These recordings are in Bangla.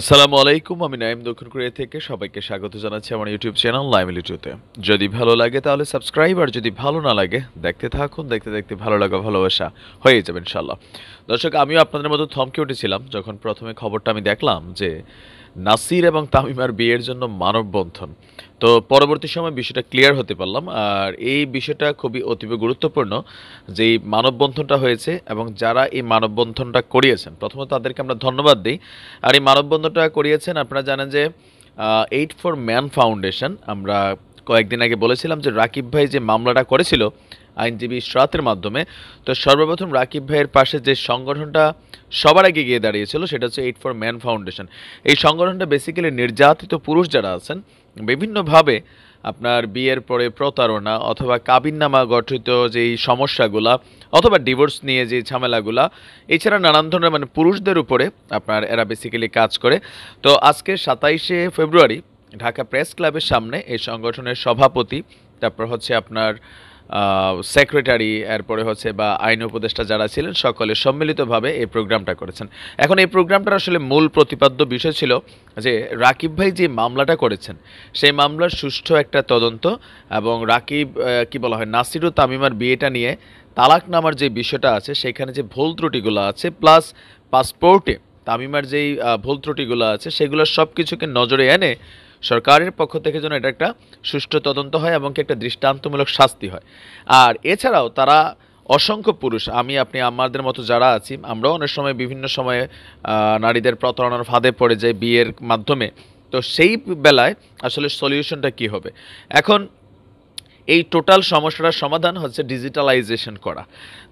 আসসালামু আলাইকুম আমি নাইম দক্ষিণ কোরিয়া থেকে সবাইকে স্বাগত জানাচ্ছি আমার ইউটিউব চ্যানেল লাইমিলিটুতে যদি ভালো লাগে তাহলে সাবস্ক্রাইব আর যদি ভালো না লাগে দেখতে থাকুন দেখতে দেখতে ভালো লাগা ভালোবাসা হয়ে যাবে ইনশাল্লাহ দর্শক আমিও আপনাদের মতো থমকে উঠেছিলাম যখন প্রথমে খবরটা আমি দেখলাম যে নাসির এবং তামিমার বিয়ের জন্য মানববন্ধন তো পরবর্তী সময় বিষয়টা ক্লিয়ার হতে পারলাম আর এই বিষয়টা খুবই অতীব গুরুত্বপূর্ণ যে এই মানববন্ধনটা হয়েছে এবং যারা এই মানববন্ধনটা করিয়েছেন প্রথমত তাদেরকে আমরা ধন্যবাদ দিই আর এই মানববন্ধনটা করিয়েছেন আপনারা জানেন যে এইট ফর ম্যান ফাউন্ডেশন আমরা কয়েকদিন আগে বলেছিলাম যে রাকিব ভাই যে মামলাটা করেছিল আইনজীবী ইশরাতের মাধ্যমে তো সর্বপ্রথম রাকিব ভাইয়ের পাশে যে সংগঠনটা সবার আগে গিয়ে দাঁড়িয়েছিল সেটা হচ্ছে এইট ফর ম্যান ফাউন্ডেশন এই সংগঠনটা বেসিক্যালি নির্যাতিত পুরুষ যারা আছেন বিভিন্নভাবে আপনার বিয়ের পরে প্রতারণা অথবা কাবিননামা গঠিত যেই সমস্যাগুলা অথবা ডিভোর্স নিয়ে যে ঝামেলাগুলা এছাড়া নানান ধরনের মানে পুরুষদের উপরে আপনার এরা বেসিক্যালি কাজ করে তো আজকে সাতাইশে ফেব্রুয়ারি ঢাকা প্রেস ক্লাবের সামনে এই সংগঠনের সভাপতি তারপর হচ্ছে আপনার সেক্রেটারি এরপরে হচ্ছে বা আইন উপদেষ্টা যারা ছিলেন সকলে সম্মিলিতভাবে এই প্রোগ্রামটা করেছেন এখন এই প্রোগ্রামটার আসলে মূল প্রতিপাদ্য বিষয় ছিল যে রাকিব ভাই যে মামলাটা করেছেন সেই মামলার সুষ্ঠু একটা তদন্ত এবং রাকিব কি বলা হয় নাসিরু তামিমার বিয়েটা নিয়ে তালাক নামার যে বিষয়টা আছে সেখানে যে ভুল ত্রুটিগুলো আছে প্লাস পাসপোর্টে তামিমার যেই ভুল ত্রুটিগুলো আছে সেগুলো সব কিছুকে নজরে এনে সরকারের পক্ষ থেকে যেন এটা একটা সুষ্ঠু তদন্ত হয় এবং একটা দৃষ্টান্তমূলক শাস্তি হয় আর এছাড়াও তারা অসংখ্য পুরুষ আমি আপনি আমাদের মতো যারা আছি আমরাও অনেক সময় বিভিন্ন সময়ে নারীদের প্রতারণার ফাঁদে পড়ে যায় বিয়ের মাধ্যমে তো সেই বেলায় আসলে সলিউশনটা কি হবে এখন এই টোটাল সমস্যাটার সমাধান হচ্ছে ডিজিটালাইজেশন করা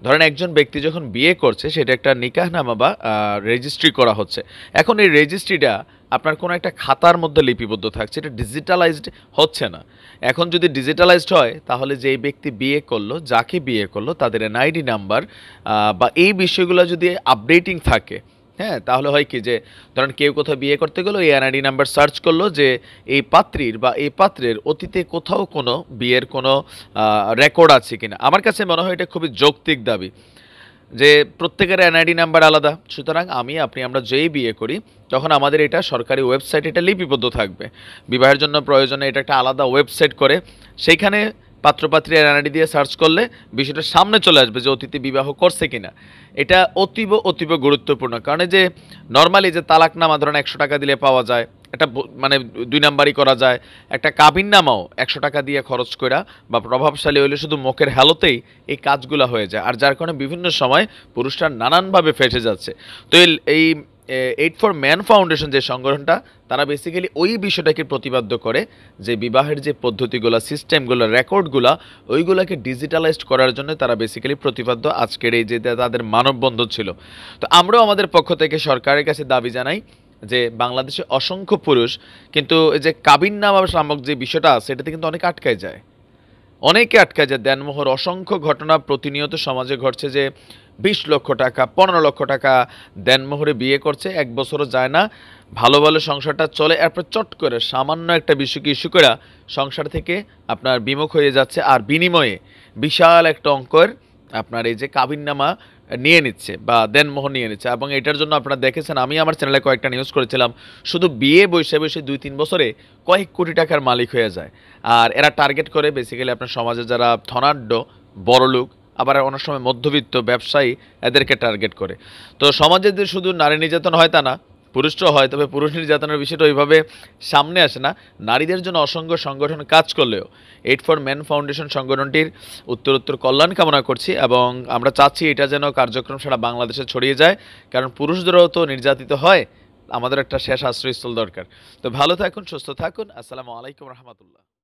ধরেন একজন ব্যক্তি যখন বিয়ে করছে সেটা একটা নিকাহনামা বা রেজিস্ট্রি করা হচ্ছে এখন এই রেজিস্ট্রিটা আপনার কোনো একটা খাতার মধ্যে লিপিবদ্ধ থাকছে এটা ডিজিটালাইজড হচ্ছে না এখন যদি ডিজিটালাইজড হয় তাহলে যেই ব্যক্তি বিয়ে করলো যাকে বিয়ে করলো তাদের এনআইডি নাম্বার বা এই বিষয়গুলো যদি আপডেটিং থাকে হ্যাঁ তাহলে হয় কি যে ধরেন কেউ কোথাও বিয়ে করতে গেলো এই এনআইডি নাম্বার সার্চ করলো যে এই পাত্রীর বা এই পাত্রের অতীতে কোথাও কোনো বিয়ের কোনো রেকর্ড আছে কিনা আমার কাছে মনে হয় এটা খুবই যৌক্তিক দাবি যে প্রত্যেকের এনআইডি নাম্বার আলাদা সুতরাং আমি আপনি আমরা যেই বিয়ে করি তখন আমাদের এটা সরকারি ওয়েবসাইটে এটা লিপিবদ্ধ থাকবে বিবাহের জন্য প্রয়োজনে এটা একটা আলাদা ওয়েবসাইট করে সেইখানে পাত্রপাত্রী এনআইডি দিয়ে সার্চ করলে বিষয়টা সামনে চলে আসবে যে অতিথি বিবাহ করছে কিনা এটা অতীব অতীব গুরুত্বপূর্ণ কারণ যে নর্মালি যে তালাকনামা ধরেন একশো টাকা দিলে পাওয়া যায় একটা মানে দুই নাম্বারই করা যায় একটা কাবিন নামাও একশো টাকা দিয়ে খরচ করা বা প্রভাবশালী হইলে শুধু মুখের হ্যালোতেই এই কাজগুলো হয়ে যায় আর যার কারণে বিভিন্ন সময় পুরুষরা নানানভাবে ফেসে যাচ্ছে তো এই এইট ফর ম্যান ফাউন্ডেশন যে সংগঠনটা তারা বেসিক্যালি ওই বিষয়টাকে প্রতিবাদ্য করে যে বিবাহের যে পদ্ধতিগুলো সিস্টেমগুলো রেকর্ডগুলো ওইগুলোকে ডিজিটালাইজড করার জন্য তারা বেসিক্যালি প্রতিবাদ্য আজকের এই যে তাদের মানববন্ধন ছিল তো আমরাও আমাদের পক্ষ থেকে সরকারের কাছে দাবি জানাই যে বাংলাদেশে অসংখ্য পুরুষ কিন্তু এই যে কাবিন নামা নামক যে বিষয়টা আছে এটাতে কিন্তু অনেক আটকায় যায় অনেকে আটকায় যায় দেনমোহর অসংখ্য ঘটনা প্রতিনিয়ত সমাজে ঘটছে যে বিশ লক্ষ টাকা পনেরো লক্ষ টাকা দেনমোহরে বিয়ে করছে এক বছরও যায় না ভালো ভালো সংসারটা চলে এরপর চট করে সামান্য একটা বিষয়কে ইস্যু করা সংসার থেকে আপনার বিমুখ হয়ে যাচ্ছে আর বিনিময়ে বিশাল একটা অঙ্কের আপনার এই যে কাবিননামা নিয়ে নিচ্ছে বা দেনমোহন নিয়ে নিচ্ছে এবং এটার জন্য আপনারা দেখেছেন আমি আমার চ্যানেলে কয়েকটা নিউজ করেছিলাম শুধু বিয়ে বসে বসে দুই তিন বছরে কয়েক কোটি টাকার মালিক হয়ে যায় আর এরা টার্গেট করে বেসিক্যালি আপনার সমাজে যারা ধনাঢ্য বড়লোক আবার অনেক সময় মধ্যবিত্ত ব্যবসায়ী এদেরকে টার্গেট করে তো সমাজে যে শুধু নারী নির্যাতন হয় তা না পুরুষরা হয় তবে পুরুষ নির্যাতনের বিষয়টা ওইভাবে সামনে আসে না নারীদের জন্য অসংখ্য সংগঠন কাজ করলেও এইট ফর ম্যান ফাউন্ডেশন সংগঠনটির উত্তরোত্তর কল্যাণ কামনা করছি এবং আমরা চাচ্ছি এটা যেন কার্যক্রম সারা বাংলাদেশে ছড়িয়ে যায় কারণ পুরুষদেরও তো নির্যাতিত হয় আমাদের একটা শেষ আশ্রয়স্থল দরকার তো ভালো থাকুন সুস্থ থাকুন আসসালামু আলাইকুম রহমতুল্লাহ